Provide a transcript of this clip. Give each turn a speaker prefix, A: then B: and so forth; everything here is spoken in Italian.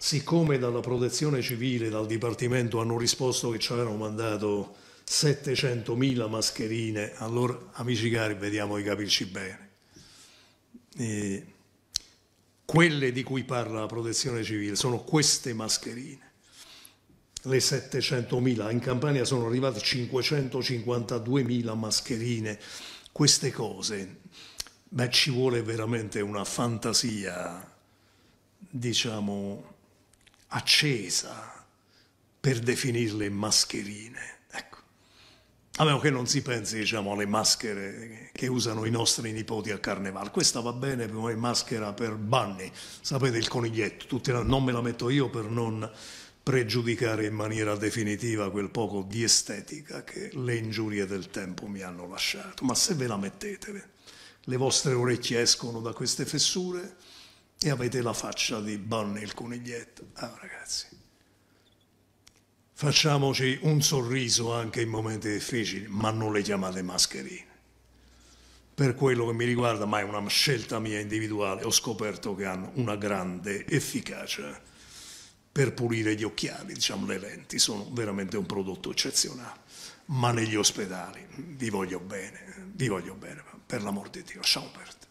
A: siccome dalla protezione civile, dal Dipartimento hanno risposto che ci avevano mandato 700.000 mascherine, allora amici cari vediamo di capirci bene. E quelle di cui parla la protezione civile sono queste mascherine le 700.000, in Campania sono arrivate 552.000 mascherine, queste cose, beh ci vuole veramente una fantasia, diciamo, accesa per definirle mascherine. Ecco. A meno che non si pensi diciamo, alle maschere che usano i nostri nipoti a carnevale. Questa va bene come maschera per Bunny, sapete il coniglietto, la... non me la metto io per non pregiudicare in maniera definitiva quel poco di estetica che le ingiurie del tempo mi hanno lasciato. Ma se ve la mettete, le vostre orecchie escono da queste fessure, e avete la faccia di Bonnie il coniglietto. Ah, ragazzi, facciamoci un sorriso anche in momenti difficili, ma non le chiamate mascherine. Per quello che mi riguarda, ma è una scelta mia individuale, ho scoperto che hanno una grande efficacia per pulire gli occhiali, diciamo le lenti, sono veramente un prodotto eccezionale. Ma negli ospedali vi voglio bene, vi voglio bene, per l'amor di Dio, ciao Bert.